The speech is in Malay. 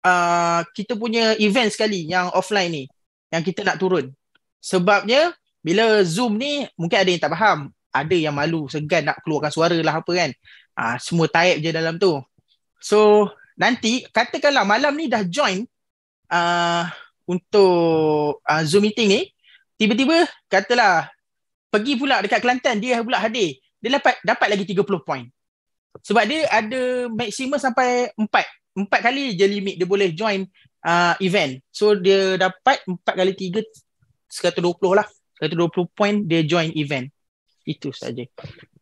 Uh, kita punya event sekali yang offline ni yang kita nak turun. Sebabnya bila Zoom ni mungkin ada yang tak faham, ada yang malu segan nak keluarkan suara lah apa kan. Ah semua type je dalam tu. So nanti katakanlah malam ni dah join uh, untuk uh, Zoom meeting ni, tiba-tiba katalah pergi pula dekat Kelantan dia pula hadir. Dia dapat dapat lagi 30 point. Sebab dia ada maksimum sampai 4 empat kali je limit dia boleh join uh, event. So dia dapat empat kali tiga, dua puluh lah. dua puluh point dia join event. Itu saja.